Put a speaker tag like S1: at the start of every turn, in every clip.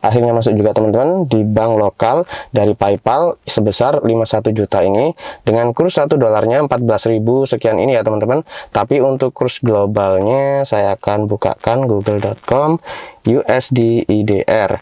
S1: akhirnya masuk juga teman-teman di bank lokal dari PayPal sebesar 51 juta ini dengan kurs 1 dolarnya 14.000 sekian ini ya teman-teman tapi untuk kurs globalnya saya akan bukakan google.com USD IDR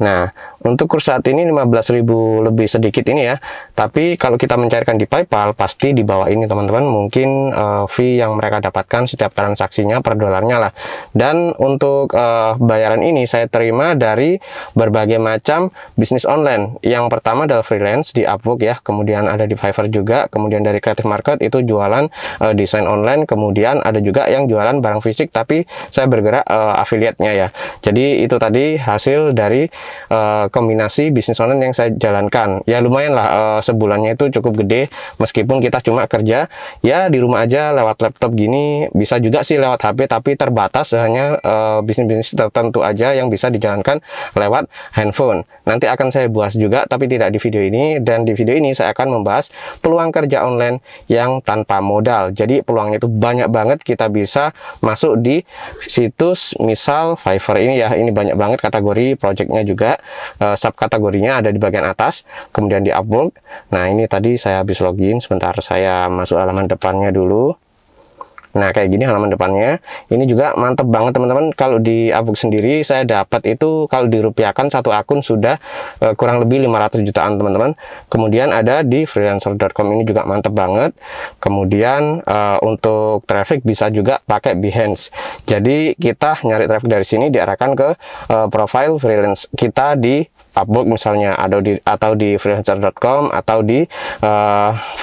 S1: nah untuk kurs saat ini 15.000 lebih sedikit ini ya. Tapi kalau kita mencairkan di PayPal pasti di bawah ini teman-teman mungkin uh, fee yang mereka dapatkan setiap transaksinya per dolarnya lah. Dan untuk uh, bayaran ini saya terima dari berbagai macam bisnis online. Yang pertama adalah freelance di Upwork ya, kemudian ada di Fiverr juga, kemudian dari Creative Market itu jualan uh, desain online, kemudian ada juga yang jualan barang fisik tapi saya bergerak uh, affiliate-nya ya. Jadi itu tadi hasil dari uh, kombinasi bisnis online yang saya jalankan ya lumayan lah uh, sebulannya itu cukup gede meskipun kita cuma kerja ya di rumah aja lewat laptop gini bisa juga sih lewat HP tapi terbatas hanya eh, bisnis-bisnis uh, tertentu aja yang bisa dijalankan lewat handphone nanti akan saya bahas juga tapi tidak di video ini dan di video ini saya akan membahas peluang kerja online yang tanpa modal jadi peluangnya itu banyak banget kita bisa masuk di situs misal Fiverr ini ya ini banyak banget kategori projectnya juga Eh, Sub kategorinya ada di bagian atas, kemudian di upload Nah, ini tadi saya habis login, sebentar saya masuk halaman depannya dulu. Nah, kayak gini halaman depannya. Ini juga mantep banget teman-teman. Kalau di Abuk sendiri saya dapat itu kalau dirupiahkan satu akun sudah e, kurang lebih 500 jutaan teman-teman. Kemudian ada di freelancer.com ini juga mantep banget. Kemudian e, untuk traffic bisa juga pakai Behance. Jadi kita nyari traffic dari sini diarahkan ke e, profile freelance kita di Upwork misalnya atau di atau di freelancer.com atau di e,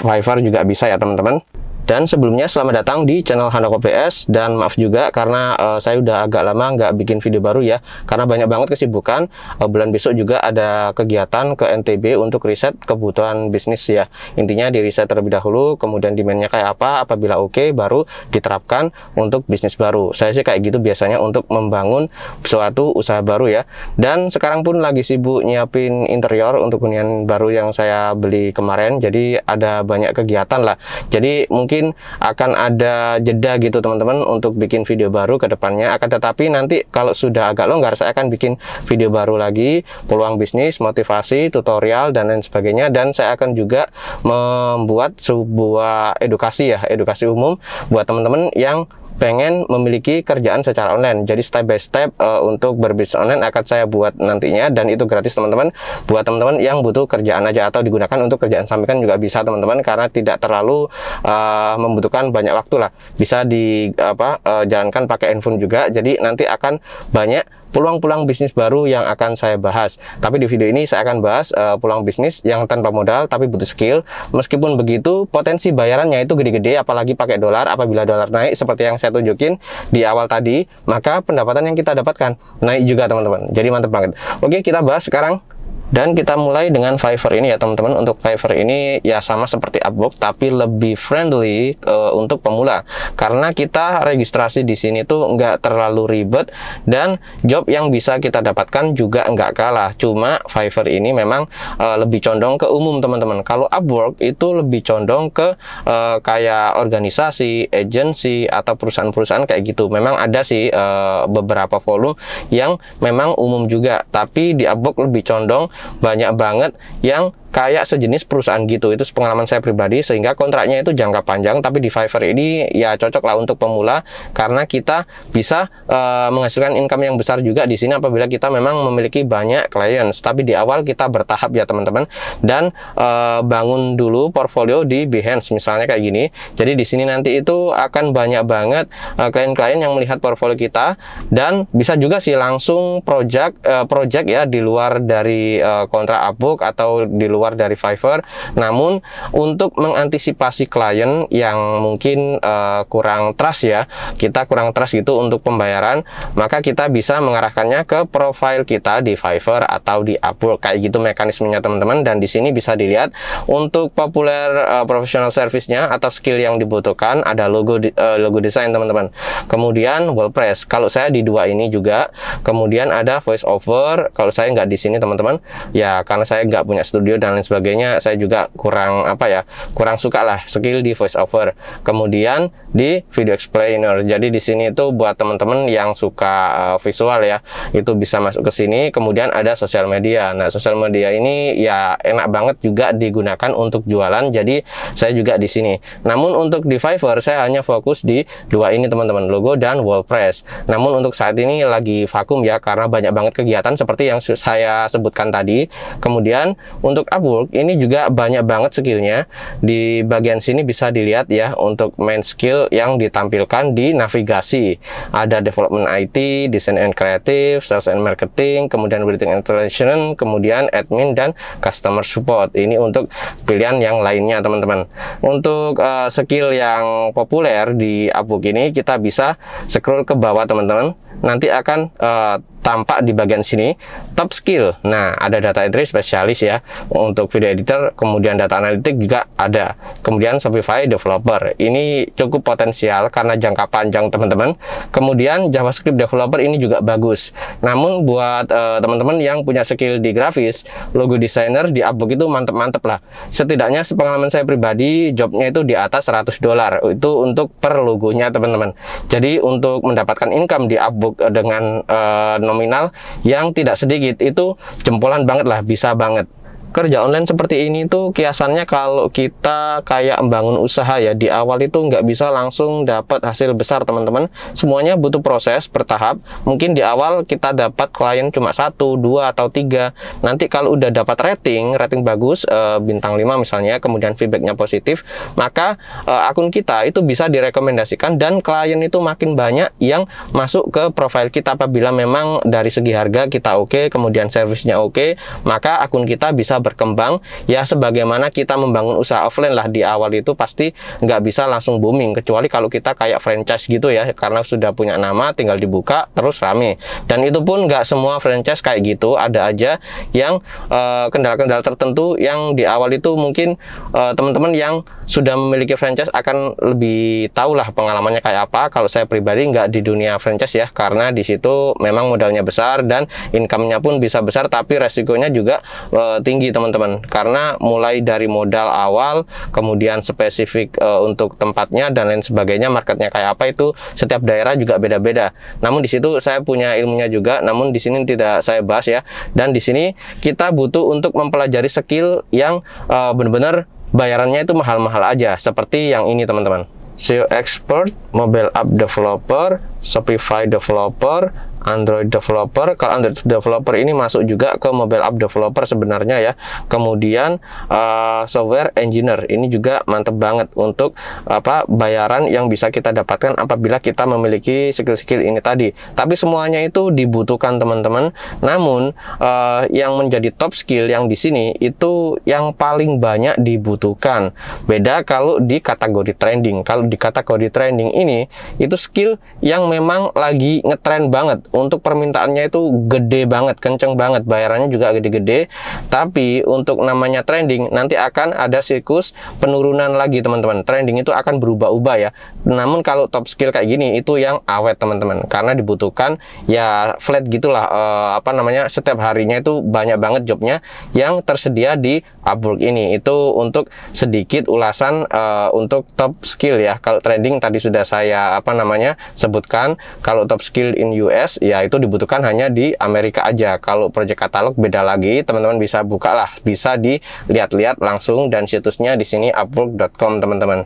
S1: Fiverr juga bisa ya teman-teman. Dan sebelumnya selamat datang di channel Handoko PS dan maaf juga karena uh, saya udah agak lama nggak bikin video baru ya karena banyak banget kesibukan. Uh, bulan besok juga ada kegiatan ke NTB untuk riset kebutuhan bisnis ya. Intinya di riset terlebih dahulu, kemudian demandnya kayak apa, apabila oke okay, baru diterapkan untuk bisnis baru. Saya sih kayak gitu biasanya untuk membangun suatu usaha baru ya. Dan sekarang pun lagi sibuk nyiapin interior untuk hunian baru yang saya beli kemarin. Jadi ada banyak kegiatan lah. Jadi mungkin mungkin akan ada jeda gitu teman-teman untuk bikin video baru ke depannya akan tetapi nanti kalau sudah agak longgar saya akan bikin video baru lagi peluang bisnis motivasi tutorial dan lain sebagainya dan saya akan juga membuat sebuah edukasi ya edukasi umum buat teman-teman yang pengen memiliki kerjaan secara online. Jadi step by step uh, untuk berbisnis online akan saya buat nantinya dan itu gratis teman-teman. Buat teman-teman yang butuh kerjaan aja atau digunakan untuk kerjaan sampingan juga bisa teman-teman karena tidak terlalu uh, membutuhkan banyak waktu lah. Bisa di apa uh, jalankan pakai handphone juga. Jadi nanti akan banyak peluang-peluang bisnis baru yang akan saya bahas. Tapi di video ini saya akan bahas uh, peluang bisnis yang tanpa modal tapi butuh skill. Meskipun begitu, potensi bayarannya itu gede-gede apalagi pakai dolar apabila dolar naik seperti yang saya tunjukin di awal tadi, maka pendapatan yang kita dapatkan naik juga teman-teman. Jadi mantap banget. Oke, kita bahas sekarang dan kita mulai dengan Fiverr ini ya teman-teman. Untuk Fiverr ini ya sama seperti Upwork tapi lebih friendly uh, untuk pemula. Karena kita registrasi di sini tuh nggak terlalu ribet dan job yang bisa kita dapatkan juga nggak kalah. Cuma Fiverr ini memang uh, lebih condong ke umum teman-teman. Kalau Upwork itu lebih condong ke uh, kayak organisasi, agensi atau perusahaan-perusahaan kayak gitu. Memang ada sih uh, beberapa volume yang memang umum juga, tapi di Upwork lebih condong banyak banget yang kayak sejenis perusahaan gitu. Itu pengalaman saya pribadi sehingga kontraknya itu jangka panjang tapi di Fiverr ini ya cocok lah untuk pemula karena kita bisa uh, menghasilkan income yang besar juga di sini apabila kita memang memiliki banyak klien. Tapi di awal kita bertahap ya teman-teman dan uh, bangun dulu portfolio di Behance misalnya kayak gini. Jadi di sini nanti itu akan banyak banget eh, klien-klien uh, yang melihat portfolio kita dan bisa juga sih langsung project uh, project ya di luar dari uh, kontrak abuk atau di luar keluar dari Fiverr. Namun untuk mengantisipasi klien yang mungkin uh, kurang trust ya, kita kurang trust gitu untuk pembayaran, maka kita bisa mengarahkannya ke profile kita di Fiverr atau di Apple kayak gitu mekanismenya teman-teman dan di sini bisa dilihat untuk populer uh, professional service-nya atau skill yang dibutuhkan ada logo di, uh, logo desain teman-teman. Kemudian WordPress. Kalau saya di dua ini juga, kemudian ada voice over. Kalau saya nggak di sini teman-teman, ya karena saya nggak punya studio dan lain sebagainya saya juga kurang apa ya kurang suka lah skill di voice over kemudian di video explainer jadi di sini itu buat teman-teman yang suka uh, visual ya itu bisa masuk ke sini kemudian ada sosial media nah sosial media ini ya enak banget juga digunakan untuk jualan jadi saya juga di sini namun untuk di Fiverr saya hanya fokus di dua ini teman-teman logo dan WordPress namun untuk saat ini lagi vakum ya karena banyak banget kegiatan seperti yang saya sebutkan tadi kemudian untuk Upwork ini juga banyak banget skillnya. Di bagian sini bisa dilihat ya untuk main skill yang ditampilkan di navigasi. Ada development IT, design and creative, sales and marketing, kemudian building and translation, kemudian admin dan customer support. Ini untuk pilihan yang lainnya teman-teman. Untuk uh, skill yang populer di Upwork ini kita bisa scroll ke bawah teman-teman. Nanti akan uh, tampak di bagian sini top skill. Nah, ada data entry spesialis ya untuk video editor, kemudian data analitik juga ada. Kemudian Shopify developer. Ini cukup potensial karena jangka panjang teman-teman. Kemudian JavaScript developer ini juga bagus. Namun buat eh, teman-teman uh, yang punya skill di grafis, logo designer di Upwork itu mantep-mantep lah. Setidaknya sepengalaman saya pribadi, jobnya itu di atas 100 dolar. Itu untuk per logonya teman-teman. Jadi untuk mendapatkan income di Upwork eh, dengan uh, nomor nominal yang tidak sedikit itu jempolan banget lah bisa banget kerja online seperti ini tuh kiasannya kalau kita kayak membangun usaha ya di awal itu nggak bisa langsung dapat hasil besar teman-teman semuanya butuh proses bertahap mungkin di awal kita dapat klien cuma satu dua atau tiga nanti kalau udah dapat rating rating bagus e, bintang 5 misalnya kemudian feedbacknya positif maka e, akun kita itu bisa direkomendasikan dan klien itu makin banyak yang masuk ke profil kita apabila memang dari segi harga kita oke okay, kemudian servisnya oke okay, maka akun kita bisa berkembang ya sebagaimana kita membangun usaha offline lah di awal itu pasti nggak bisa langsung booming kecuali kalau kita kayak franchise gitu ya karena sudah punya nama tinggal dibuka terus rame dan itu pun nggak semua franchise kayak gitu ada aja yang eh, kendala-kendala uh, tertentu yang di awal itu mungkin eh, teman-teman uh, yang sudah memiliki franchise akan lebih tahu lah pengalamannya kayak apa kalau saya pribadi nggak di dunia franchise ya karena di situ memang modalnya besar dan income-nya pun bisa besar tapi resikonya juga uh, tinggi tinggi teman-teman karena mulai dari modal awal kemudian spesifik e, untuk tempatnya dan lain sebagainya marketnya kayak apa itu setiap daerah juga beda-beda namun di situ saya punya ilmunya juga namun di sini tidak saya bahas ya dan di sini kita butuh untuk mempelajari skill yang e, benar-benar bayarannya itu mahal-mahal aja seperti yang ini teman-teman SEO expert, mobile app developer, Shopify developer, Android developer. Kalau Android developer ini masuk juga ke mobile app developer sebenarnya ya. Kemudian uh, software engineer ini juga mantep banget untuk apa bayaran yang bisa kita dapatkan apabila kita memiliki skill-skill ini tadi. Tapi semuanya itu dibutuhkan teman-teman. Namun uh, yang menjadi top skill yang di sini itu yang paling banyak dibutuhkan. Beda kalau di kategori trending. Kalau di kategori trending ini itu skill yang memang lagi ngetrend banget untuk permintaannya itu gede banget, kenceng banget, bayarannya juga gede-gede. Tapi untuk namanya trending nanti akan ada siklus penurunan lagi teman-teman. Trending itu akan berubah-ubah ya. Namun kalau top skill kayak gini itu yang awet teman-teman, karena dibutuhkan ya flat gitulah eh, apa namanya setiap harinya itu banyak banget jobnya yang tersedia di Upwork ini. Itu untuk sedikit ulasan eh, untuk top skill ya. Kalau trending tadi sudah saya apa namanya sebutkan kalau top skill in US ya itu dibutuhkan hanya di Amerika aja. Kalau project katalog beda lagi, teman-teman bisa buka lah, bisa dilihat-lihat langsung dan situsnya di sini upwork.com teman-teman.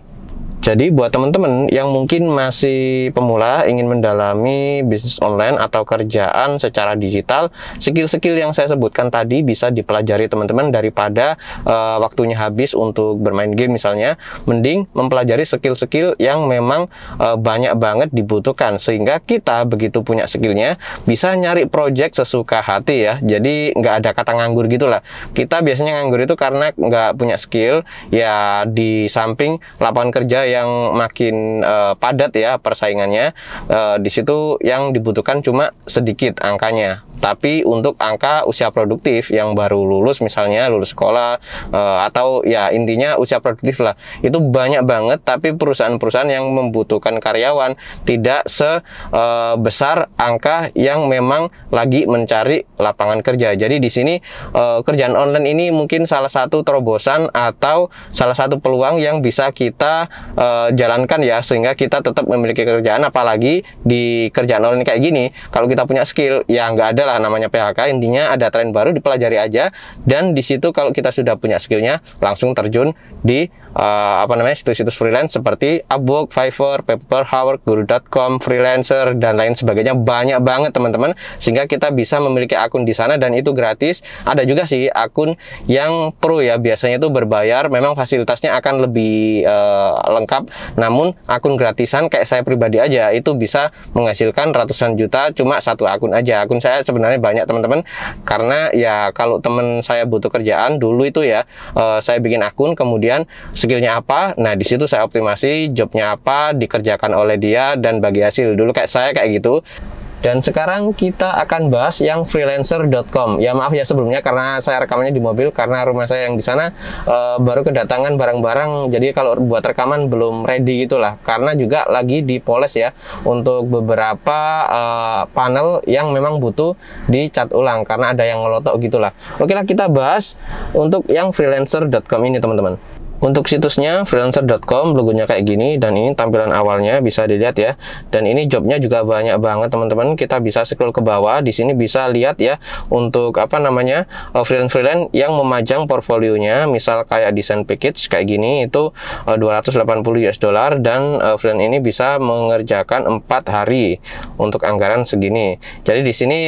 S1: Jadi buat teman-teman yang mungkin masih pemula ingin mendalami bisnis online atau kerjaan secara digital, skill-skill yang saya sebutkan tadi bisa dipelajari teman-teman daripada uh, waktunya habis untuk bermain game misalnya, mending mempelajari skill-skill yang memang uh, banyak banget dibutuhkan sehingga kita begitu punya skillnya bisa nyari project sesuka hati ya. Jadi nggak ada kata nganggur gitulah. Kita biasanya nganggur itu karena nggak punya skill ya di samping lapangan kerja yang makin uh, padat ya persaingannya, uh, di situ yang dibutuhkan cuma sedikit angkanya. Tapi untuk angka usia produktif yang baru lulus misalnya lulus sekolah uh, atau ya intinya usia produktif lah itu banyak banget tapi perusahaan-perusahaan yang membutuhkan karyawan tidak sebesar eh, angka yang memang lagi mencari lapangan kerja. Jadi di sini eh, kerjaan online ini mungkin salah satu terobosan atau salah satu peluang yang bisa kita jalankan ya sehingga kita tetap memiliki kerjaan apalagi di kerjaan online kayak gini kalau kita punya skill ya nggak ada lah namanya PHK intinya ada tren baru dipelajari aja dan di situ kalau kita sudah punya skillnya langsung terjun di uh, apa namanya situs-situs freelance seperti Upwork, Fiverr, Hour, Guru.com, Freelancer dan lain sebagainya banyak banget teman-teman sehingga kita bisa memiliki akun di sana dan itu gratis. Ada juga sih akun yang pro ya biasanya itu berbayar memang fasilitasnya akan lebih uh, lengkap namun akun gratisan kayak saya pribadi aja itu bisa menghasilkan ratusan juta cuma satu akun aja. Akun saya sebenarnya banyak teman-teman karena ya kalau teman saya butuh kerjaan dulu itu ya uh, saya bikin akun kemudian skillnya apa nah di situ saya optimasi jobnya apa dikerjakan oleh dia dan bagi hasil dulu kayak saya kayak gitu dan sekarang kita akan bahas yang freelancer.com. Ya maaf ya sebelumnya karena saya rekamannya di mobil karena rumah saya yang di sana e, baru kedatangan barang-barang. Jadi kalau buat rekaman belum ready gitulah. Karena juga lagi dipoles ya untuk beberapa e, panel yang memang butuh dicat ulang karena ada yang ngelotok gitulah. Oke lah kita bahas untuk yang freelancer.com ini teman-teman. Untuk situsnya freelancer.com logonya kayak gini dan ini tampilan awalnya bisa dilihat ya. Dan ini jobnya juga banyak banget teman-teman. Kita bisa scroll ke bawah di sini bisa lihat ya untuk apa namanya eh, freelance-freelance yang memajang portfolionya. Misal kayak desain package kayak gini itu 280 eh, US dollar dan eh, freelance ini bisa mengerjakan empat hari untuk anggaran segini. Jadi di sini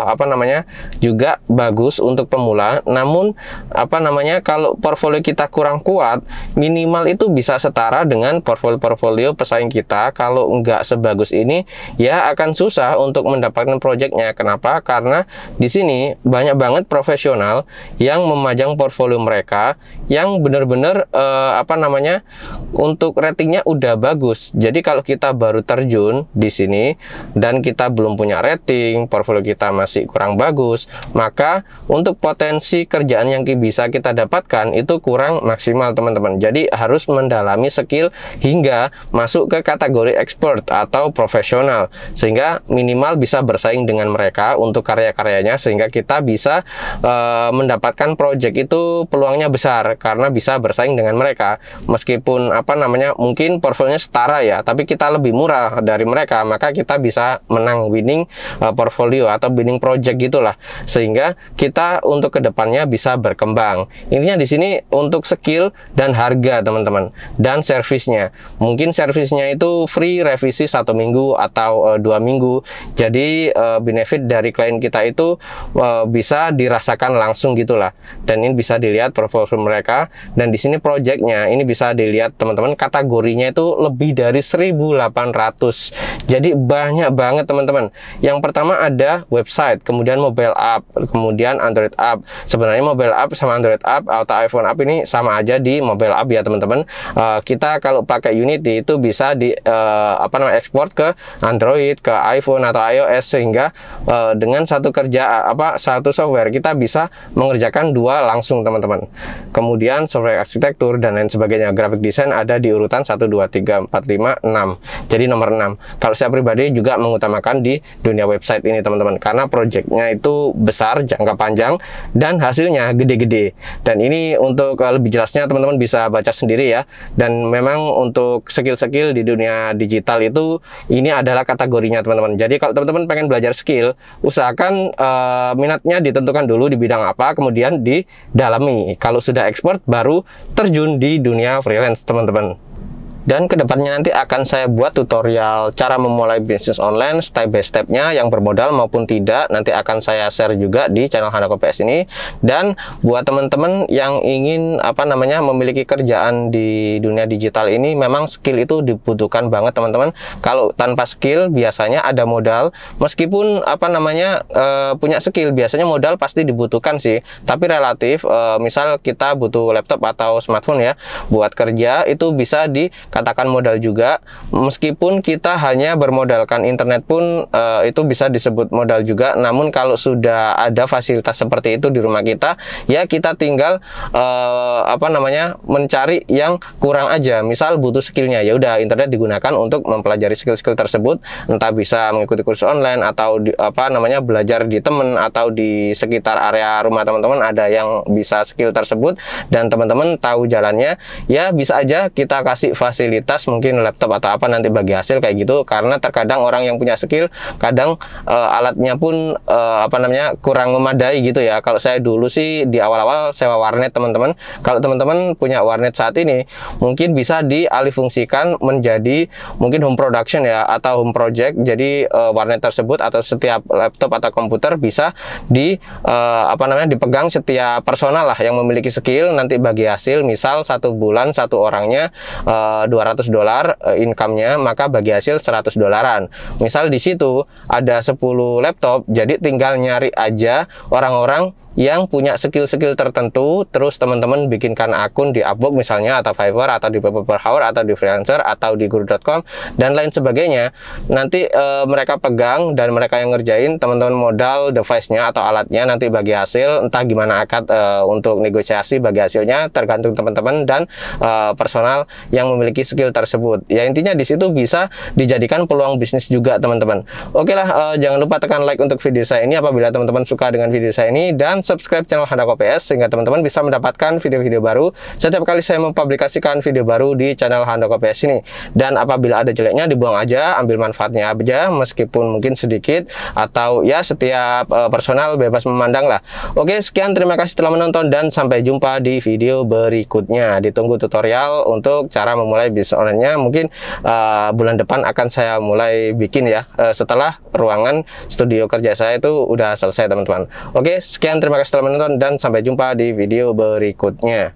S1: apa namanya juga bagus untuk pemula. Namun apa namanya kalau portfolio kita kurang kuat kuat, minimal itu bisa setara dengan portfolio-portfolio pesaing kita. Kalau nggak sebagus ini, ya akan susah untuk mendapatkan proyeknya. Kenapa? Karena di sini banyak banget profesional yang memajang portfolio mereka yang benar-benar eh, apa namanya untuk ratingnya udah bagus. Jadi kalau kita baru terjun di sini dan kita belum punya rating, portfolio kita masih kurang bagus, maka untuk potensi kerjaan yang bisa kita dapatkan itu kurang maksimal profesional teman-teman. Jadi harus mendalami skill hingga masuk ke kategori expert atau profesional sehingga minimal bisa bersaing dengan mereka untuk karya-karyanya sehingga kita bisa e, mendapatkan project itu peluangnya besar karena bisa bersaing dengan mereka meskipun apa namanya mungkin portfolionya setara ya tapi kita lebih murah dari mereka maka kita bisa menang winning e, portfolio atau winning project gitulah sehingga kita untuk kedepannya bisa berkembang intinya di sini untuk skill dan harga teman-teman dan servisnya mungkin servisnya itu free revisi satu minggu atau e, dua minggu jadi e, benefit dari klien kita itu e, bisa dirasakan langsung gitulah dan ini bisa dilihat profil mereka dan di sini projectnya ini bisa dilihat teman-teman kategorinya itu lebih dari 1800 jadi banyak banget teman-teman yang pertama ada website kemudian mobile app kemudian Android app sebenarnya mobile app sama Android app atau iPhone app ini sama aja di di mobile app ya teman-teman uh, kita kalau pakai Unity itu bisa di uh, apa namanya ekspor ke Android ke iPhone atau iOS sehingga uh, dengan satu kerja apa satu software kita bisa mengerjakan dua langsung teman-teman kemudian software arsitektur dan lain sebagainya graphic design ada di urutan 1 2 3 4 5 6 jadi nomor 6 kalau saya pribadi juga mengutamakan di dunia website ini teman-teman karena projectnya itu besar jangka panjang dan hasilnya gede-gede dan ini untuk lebih jelasnya teman-teman bisa baca sendiri ya. Dan memang untuk skill-skill di dunia digital itu ini adalah kategorinya teman-teman. Jadi kalau teman-teman pengen belajar skill, usahakan uh, minatnya ditentukan dulu di bidang apa, kemudian didalami. Kalau sudah expert baru terjun di dunia freelance teman-teman dan kedepannya nanti akan saya buat tutorial cara memulai bisnis online step by stepnya yang bermodal maupun tidak nanti akan saya share juga di channel Hanako PS ini dan buat teman-teman yang ingin apa namanya memiliki kerjaan di dunia digital ini memang skill itu dibutuhkan banget teman-teman kalau tanpa skill biasanya ada modal meskipun apa namanya e, punya skill biasanya modal pasti dibutuhkan sih tapi relatif e, misal kita butuh laptop atau smartphone ya buat kerja itu bisa di katakan modal juga. Meskipun kita hanya bermodalkan internet pun e, itu bisa disebut modal juga. Namun kalau sudah ada fasilitas seperti itu di rumah kita, ya kita tinggal e, apa namanya mencari yang kurang aja. Misal butuh skillnya, ya udah internet digunakan untuk mempelajari skill-skill tersebut. Entah bisa mengikuti kursus online atau di, apa namanya belajar di temen atau di sekitar area rumah teman-teman ada yang bisa skill tersebut dan teman-teman tahu jalannya, ya bisa aja kita kasih fasilitas fasilitas mungkin laptop atau apa nanti bagi hasil kayak gitu karena terkadang orang yang punya skill kadang uh, alatnya pun uh, apa namanya kurang memadai gitu ya kalau saya dulu sih di awal-awal sewa warnet teman-teman kalau teman-teman punya warnet saat ini mungkin bisa dialihfungsikan menjadi mungkin home production ya atau home project jadi uh, warnet tersebut atau setiap laptop atau komputer bisa di uh, apa namanya dipegang setiap personal lah yang memiliki skill nanti bagi hasil misal satu bulan satu orangnya 200 dolar uh, income-nya, maka bagi hasil 100 dolaran. Misal di situ ada 10 laptop, jadi tinggal nyari aja orang-orang yang punya skill-skill tertentu, terus teman-teman bikinkan akun di Upwork misalnya, atau Fiverr, atau di Paper Hour, atau di Freelancer, atau di Guru.com, dan lain sebagainya. Nanti e, mereka pegang dan mereka yang ngerjain, teman-teman modal device-nya atau alatnya nanti bagi hasil, entah gimana akad e, untuk negosiasi bagi hasilnya, tergantung teman-teman dan e, personal yang memiliki skill tersebut. Ya intinya di situ bisa dijadikan peluang bisnis juga teman-teman. Oke lah, e, jangan lupa tekan like untuk video saya ini apabila teman-teman suka dengan video saya ini dan subscribe channel Handako PS sehingga teman-teman bisa mendapatkan video-video baru setiap kali saya mempublikasikan video baru di channel Handako PS ini. Dan apabila ada jeleknya dibuang aja, ambil manfaatnya aja meskipun mungkin sedikit atau ya setiap uh, personal bebas memandang lah. Oke, sekian terima kasih telah menonton dan sampai jumpa di video berikutnya. Ditunggu tutorial untuk cara memulai bisnis online-nya mungkin uh, bulan depan akan saya mulai bikin ya uh, setelah ruangan studio kerja saya itu udah selesai teman-teman. Oke, sekian terima kasih telah menonton dan sampai jumpa di video berikutnya.